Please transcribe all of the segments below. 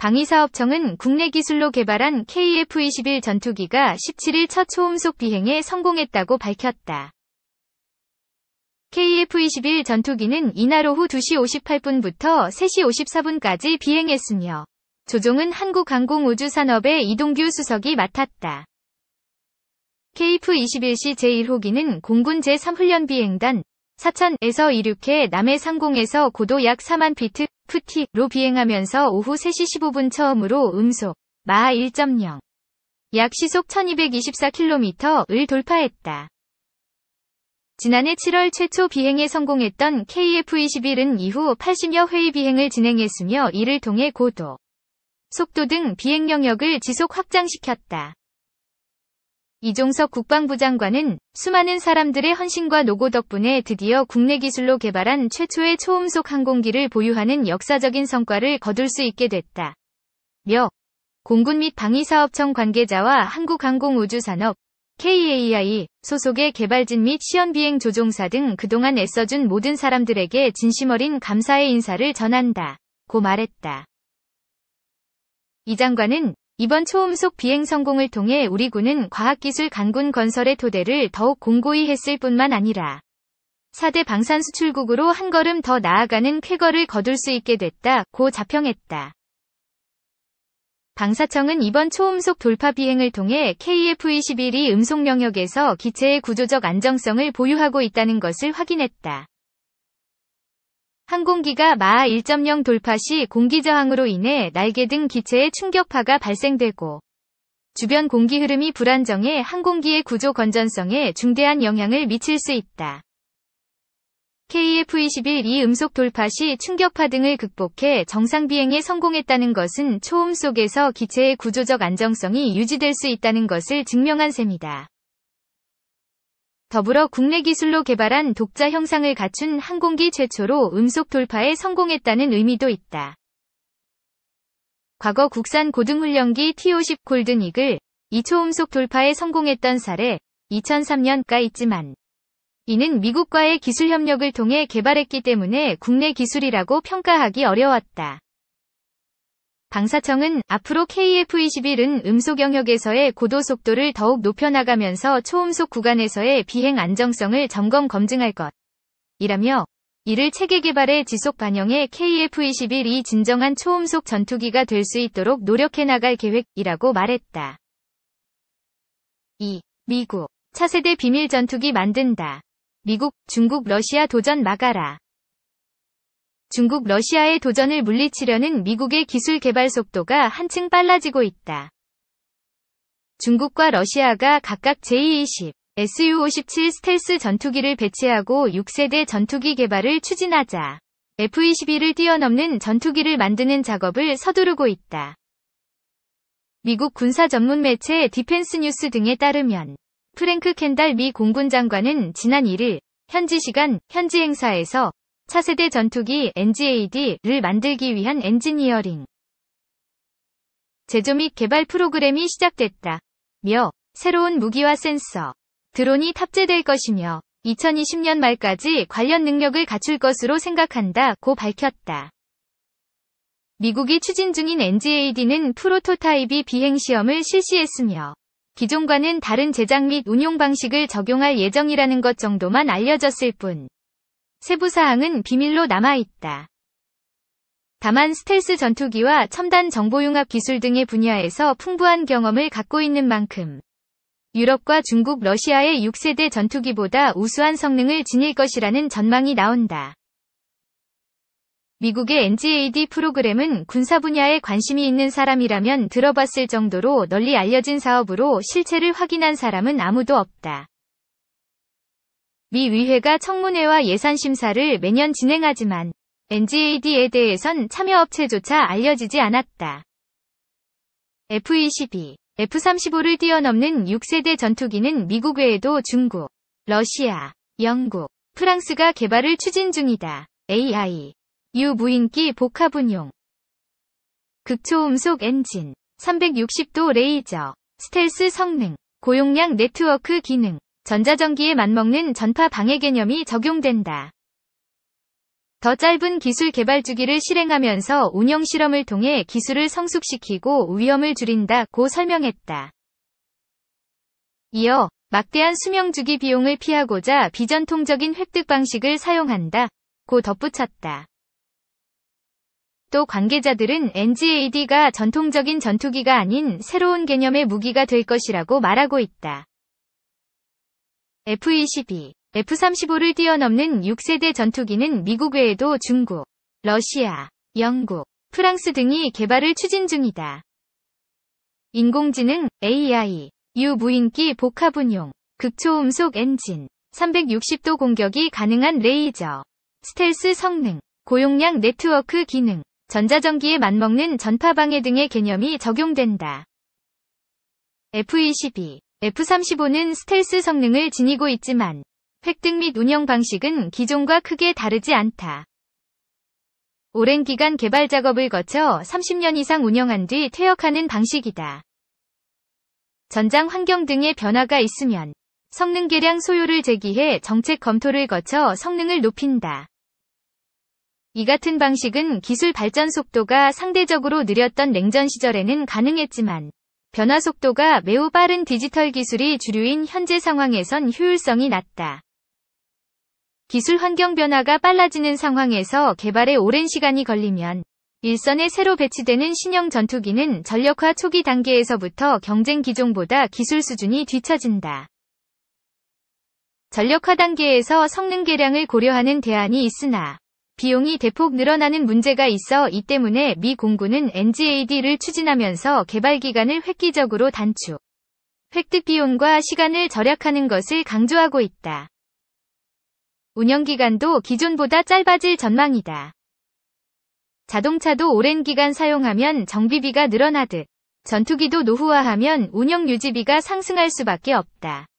방위사업청은 국내 기술로 개발한 KF-21 전투기가 17일 첫 초음속 비행에 성공했다고 밝혔다. KF-21 전투기는 이날 오후 2시 58분부터 3시 54분까지 비행했으며 조종은 한국항공우주산업의 이동규 수석이 맡았다. KF-21C 제1호기는 공군 제3훈련비행단 사천에서 이륙해 남해 상공에서 고도 약 4만 피트 푸티로 비행하면서 오후 3시 15분 처음으로 음속 마 1.0, 약 시속 1224km을 돌파했다. 지난해 7월 최초 비행에 성공했던 KF-21은 이후 80여 회의 비행을 진행했으며 이를 통해 고도, 속도 등 비행 영역을 지속 확장시켰다. 이종석 국방부 장관은 수많은 사람들의 헌신과 노고 덕분에 드디어 국내 기술로 개발한 최초의 초음속 항공기를 보유하는 역사적인 성과를 거둘 수 있게 됐다. 며 공군 및 방위사업청 관계자와 한국항공우주산업, KAI 소속의 개발진 및 시연비행 조종사 등 그동안 애써준 모든 사람들에게 진심 어린 감사의 인사를 전한다. 고 말했다. 이 장관은 이번 초음속 비행 성공을 통해 우리 군은 과학기술 강군 건설의 토대를 더욱 공고히 했을 뿐만 아니라 4대 방산 수출국으로 한 걸음 더 나아가는 쾌거를 거둘 수 있게 됐다 고 자평했다. 방사청은 이번 초음속 돌파 비행을 통해 KF-21이 음속 영역에서 기체의 구조적 안정성을 보유하고 있다는 것을 확인했다. 항공기가 마하 1.0 돌파 시 공기저항으로 인해 날개 등 기체의 충격파가 발생되고 주변 공기 흐름이 불안정해 항공기의 구조 건전성에 중대한 영향을 미칠 수 있다. KF-21이 음속 돌파 시 충격파 등을 극복해 정상 비행에 성공했다는 것은 초음 속에서 기체의 구조적 안정성이 유지될 수 있다는 것을 증명한 셈이다. 더불어 국내 기술로 개발한 독자 형상을 갖춘 항공기 최초로 음속 돌파에 성공했다는 의미도 있다. 과거 국산 고등훈련기 T-50 골든이글 2초음속 돌파에 성공했던 사례 2003년가 있지만 이는 미국과의 기술 협력을 통해 개발했기 때문에 국내 기술이라고 평가하기 어려웠다. 방사청은 앞으로 KF-21은 음속영역에서의 고도 속도를 더욱 높여나가면서 초음속 구간에서의 비행 안정성을 점검 검증할 것. 이라며 이를 체계 개발에 지속 반영해 KF-21이 진정한 초음속 전투기가 될 수 있도록 노력해 나갈 계획이라고 말했다. 2. 미국 차세대 비밀 전투기 만든다. 미국, 중국, 러시아 도전 막아라. 중국 러시아의 도전을 물리치려는 미국의 기술 개발 속도가 한층 빨라지고 있다. 중국과 러시아가 각각 j 2 0 SU-57 스텔스 전투기를 배치하고 6세대 전투기 개발을 추진하자 f 2 1을 뛰어넘는 전투기를 만드는 작업을 서두르고 있다. 미국 군사 전문 매체 디펜스 뉴스 등에 따르면 프랭크 켄달 미 공군 장관은 지난 1일 현지 시간 현지 행사에서 차세대 전투기 NGAD를 만들기 위한 엔지니어링 제조 및 개발 프로그램이 시작됐다. 며 새로운 무기와 센서, 드론이 탑재될 것이며 2020년 말까지 관련 능력을 갖출 것으로 생각한다 고 밝혔다. 미국이 추진 중인 NGAD는 프로토타입이 비행시험을 실시했으며 기존과는 다른 제작 및 운용 방식을 적용할 예정이라는 것 정도만 알려졌을 뿐 세부사항은 비밀로 남아있다. 다만 스텔스 전투기와 첨단 정보융합 기술 등의 분야에서 풍부한 경험을 갖고 있는 만큼 유럽과 중국, 러시아의 6세대 전투기보다 우수한 성능을 지닐 것이라는 전망이 나온다. 미국의 NGAD 프로그램은 군사 분야에 관심이 있는 사람이라면 들어봤을 정도로 널리 알려진 사업으로 실체를 확인한 사람은 아무도 없다. 미 의회가 청문회와 예산심사를 매년 진행하지만 NGAD에 대해선 참여업체조차 알려지지 않았다. F-22, F-35를 뛰어넘는 6세대 전투기는 미국 외에도 중국, 러시아, 영국, 프랑스가 개발을 추진 중이다. AI, U 무인기 복합운용, 극초음속 엔진, 360도 레이저, 스텔스 성능, 고용량 네트워크 기능, 전자전기에 맞먹는 전파 방해 개념이 적용된다. 더 짧은 기술 개발 주기를 실행하면서 운영 실험을 통해 기술을 성숙시키고 위험을 줄인다고 설명했다. 이어 막대한 수명 주기 비용을 피하고자 비전통적인 획득 방식을 사용한다. 고 덧붙였다. 또 관계자들은 NGAD가 전통적인 전투기가 아닌 새로운 개념의 무기가 될 것이라고 말하고 있다. F-22, F-35를 뛰어넘는 6세대 전투기는 미국 외에도 중국, 러시아, 영국, 프랑스 등이 개발을 추진 중이다. 인공지능, AI, 유무인기 복합운용, 극초음속 엔진, 360도 공격이 가능한 레이저, 스텔스 성능, 고용량 네트워크 기능, 전자전기에 맞먹는 전파방해 등의 개념이 적용된다. F-22, F-35는 스텔스 성능을 지니고 있지만 획득 및 운영 방식은 기존과 크게 다르지 않다. 오랜 기간 개발 작업을 거쳐 30년 이상 운영한 뒤 퇴역하는 방식이다. 전장 환경 등의 변화가 있으면 성능 개량 소요를 제기해 정책 검토를 거쳐 성능을 높인다. 이 같은 방식은 기술 발전 속도가 상대적으로 느렸던 냉전 시절에는 가능했지만 변화 속도가 매우 빠른 디지털 기술이 주류인 현재 상황에선 효율성이 낮다. 기술 환경 변화가 빨라지는 상황에서 개발에 오랜 시간이 걸리면 일선에 새로 배치되는 신형 전투기는 전력화 초기 단계에서부터 경쟁 기종보다 기술 수준이 뒤처진다. 전력화 단계에서 성능 개량을 고려하는 대안이 있으나 비용이 대폭 늘어나는 문제가 있어 이 때문에 미 공군은 NGAD를 추진하면서 개발 기간을 획기적으로 단축, 획득 비용과 시간을 절약하는 것을 강조하고 있다. 운영 기간도 기존보다 짧아질 전망이다. 자동차도 오랜 기간 사용하면 정비비가 늘어나듯 전투기도 노후화하면 운영 유지비가 상승할 수밖에 없다.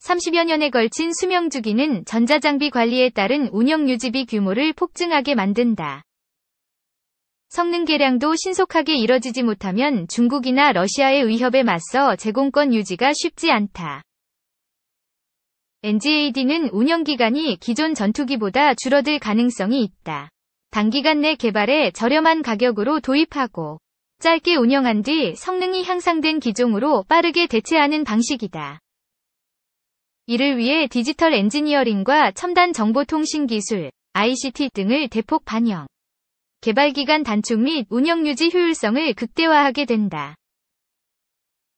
30여 년에 걸친 수명 주기는 전자장비 관리에 따른 운영 유지비 규모를 폭증하게 만든다. 성능 개량도 신속하게 이뤄지지 못하면 중국이나 러시아의 위협에 맞서 제공권 유지가 쉽지 않다. NGAD는 운영기간이 기존 전투기보다 줄어들 가능성이 있다. 단기간 내 개발에 저렴한 가격으로 도입하고 짧게 운영한 뒤 성능이 향상된 기종으로 빠르게 대체하는 방식이다. 이를 위해 디지털 엔지니어링과 첨단 정보통신 기술, ICT 등을 대폭 반영. 개발기간 단축 및 운영 유지 효율성을 극대화하게 된다.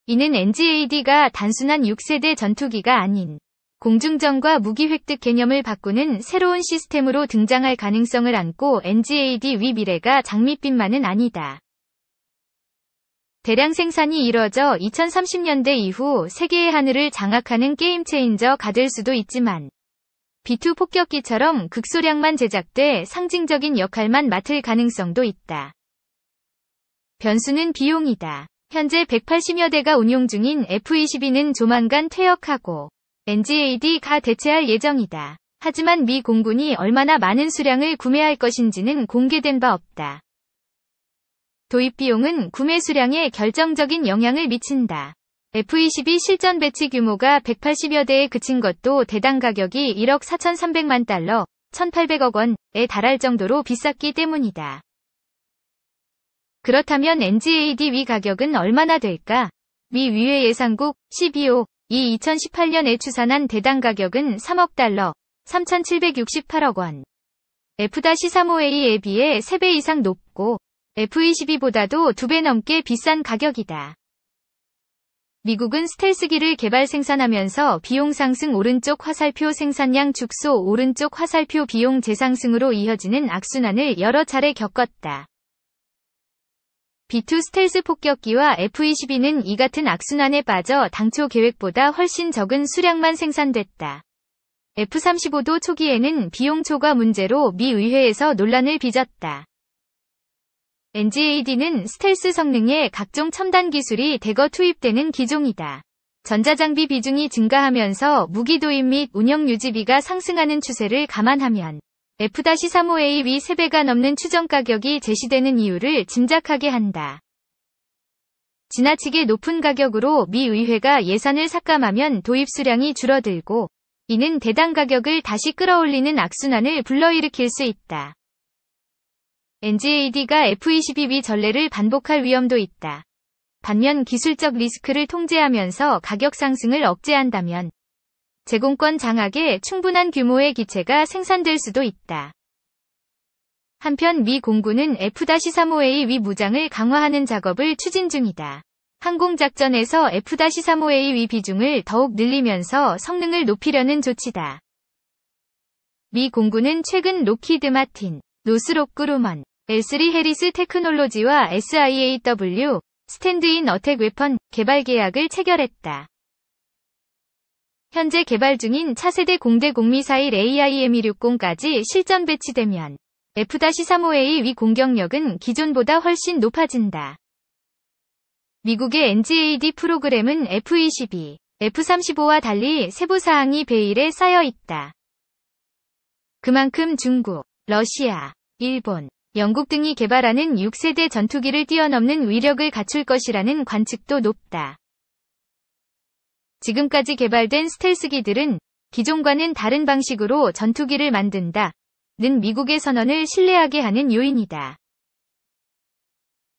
이는 NGAD가 단순한 6세대 전투기가 아닌 공중전과 무기 획득 개념을 바꾸는 새로운 시스템으로 등장할 가능성을 안고 NGAD 위 미래가 장밋빛만은 아니다. 대량 생산이 이뤄져 2030년대 이후 세계의 하늘을 장악하는 게임 체인저 가될 수도 있지만 B2 폭격기처럼 극소량만 제작돼 상징적인 역할만 맡을 가능성도 있다. 변수는 비용이다. 현재 180여 대가 운용 중인 F-22는 조만간 퇴역하고 NGAD가 대체할 예정이다. 하지만 미 공군이 얼마나 많은 수량을 구매할 것인지는 공개된 바 없다. 도입 비용은 구매 수량에 결정적인 영향을 미친다. F-22 실전 배치 규모가 180여 대에 그친 것도 대당 가격이 1억 4,300만 달러, 1,800억 원에 달할 정도로 비쌌기 때문이다. 그렇다면 NGAD 위 가격은 얼마나 될까? 미위의예상국 12호 이 2018년에 추산한 대당 가격은 3억 달러, 3,768억 원. F-35A에 비해 3배 이상 높고 F-22보다도 두 배 넘게 비싼 가격이다. 미국은 스텔스기를 개발 생산하면서 비용 상승 오른쪽 화살표 생산량 축소 오른쪽 화살표 비용 재상승으로 이어지는 악순환을 여러 차례 겪었다. B2 스텔스 폭격기와 F-22는 이 같은 악순환에 빠져 당초 계획보다 훨씬 적은 수량만 생산됐다. F-35도 초기에는 비용 초과 문제로 미 의회에서 논란을 빚었다. NGAD는 스텔스 성능에 각종 첨단 기술이 대거 투입되는 기종이다. 전자장비 비중이 증가하면서 무기도입 및 운영 유지비가 상승하는 추세를 감안하면 F-35A 위 3배가 넘는 추정 가격이 제시되는 이유를 짐작하게 한다. 지나치게 높은 가격으로 미 의회가 예산을 삭감하면 도입 수량이 줄어들고 이는 대당 가격을 다시 끌어올리는 악순환을 불러일으킬 수 있다. NGAD가 F-22B 전례를 반복할 위험도 있다. 반면 기술적 리스크를 통제하면서 가격 상승을 억제한다면 제공권 장악에 충분한 규모의 기체가 생산될 수도 있다. 한편 미 공군은 F-35A 위 무장을 강화하는 작업을 추진 중이다. 항공작전에서 F-35A 위 비중을 더욱 늘리면서 성능을 높이려는 조치다. 미 공군은 최근 로키드 마틴, 노스롭그루먼 S3 헤리스 테크놀로지와 SIAW, 스탠드인 어택 웨펀 개발 계약을 체결했다. 현재 개발 중인 차세대 공대 공미사일 AIM-260까지 e 실전 배치되면 f 3 5 a 위 공격력은 기존보다 훨씬 높아진다. 미국의 NGAD 프로그램은 F-22, F-35와 달리 세부 사항이 베일에 쌓여 있다. 그만큼 중국, 러시아, 일본, 영국 등이 개발하는 6세대 전투기를 뛰어넘는 위력을 갖출 것이라는 관측도 높다. 지금까지 개발된 스텔스기들은 기존과는 다른 방식으로 전투기를 만든다. 는 미국의 선언을 신뢰하게 하는 요인이다.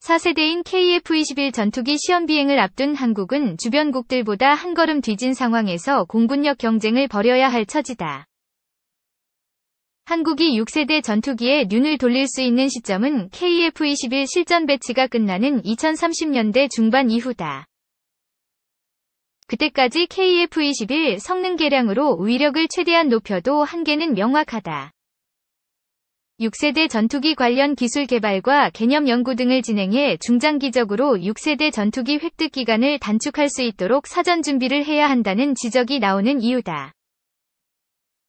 4세대인 KF-21 전투기 시험 비행을 앞둔 한국은 주변국들보다 한 걸음 뒤진 상황에서 공군력 경쟁을 벌여야 할 처지다. 한국이 6세대 전투기에 눈을 돌릴 수 있는 시점은 KF-21 실전 배치가 끝나는 2030년대 중반 이후다. 그때까지 KF-21 성능 개량으로 위력을 최대한 높여도 한계는 명확하다. 6세대 전투기 관련 기술 개발과 개념 연구 등을 진행해 중장기적으로 6세대 전투기 획득 기간을 단축할 수 있도록 사전 준비를 해야 한다는 지적이 나오는 이유다.